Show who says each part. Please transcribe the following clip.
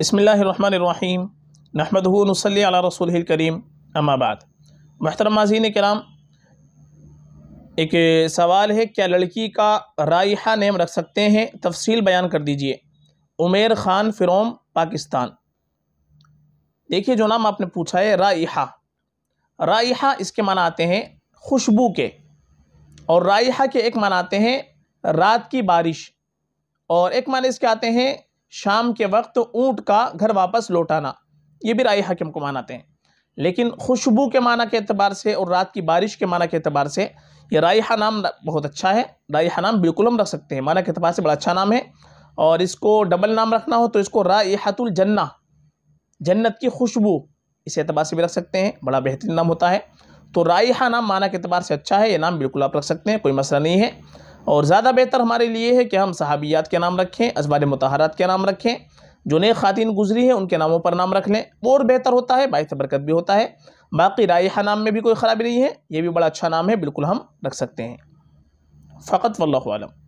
Speaker 1: बसमीम नहमद नसली अला रसूल करीम अमाबाद महतरम माजीन कराम एक सवाल है क्या लड़की का रायहा नेम रख सकते हैं तफसील बयान कर दीजिए उमेर ख़ान फ़िरोम पाकिस्तान देखिए जो नाम आपने पूछा है रायहा रायहा इसके माना आते हैं खुशबू के और रायहा के एक माना आते हैं रात की बारिश और एक माने इसके आते हैं शाम के वक्त ऊँट का घर वापस लौटाना ये भी राय हकीम को मानाते हैं लेकिन खुशबू के माना के अतबार से और रात की बारिश के माना के अतबार से यह रायहा नाम बहुत अच्छा है रायहा नाम बिल्कुल हम रख सकते हैं माना के अतबार से बड़ा अच्छा नाम है और इसको डबल नाम रखना हो तो इसको रायहातुल जन्ना जन्नत की खुशबू इस एतबार से भी रख सकते हैं बड़ा बेहतरीन नाम होता है तो रायहा नाम माना के अतबार से अच्छा है ये नाम बिल्कुल आप रख सकते हैं कोई मसला नहीं है और ज़्यादा बेहतर हमारे लिए है कि हम सहाबियात के नाम रखें अजबार मतहारात के नाम रखें जो नए ख़ातिन गुजरी हैं उनके नामों पर नाम रख लें वो और बेहतर होता है बायस बरकत भी होता है बाकी रायहा नाम में भी कोई ख़राबी नहीं है ये भी बड़ा अच्छा नाम है बिल्कुल हम रख सकते हैं फ़कत वल्लम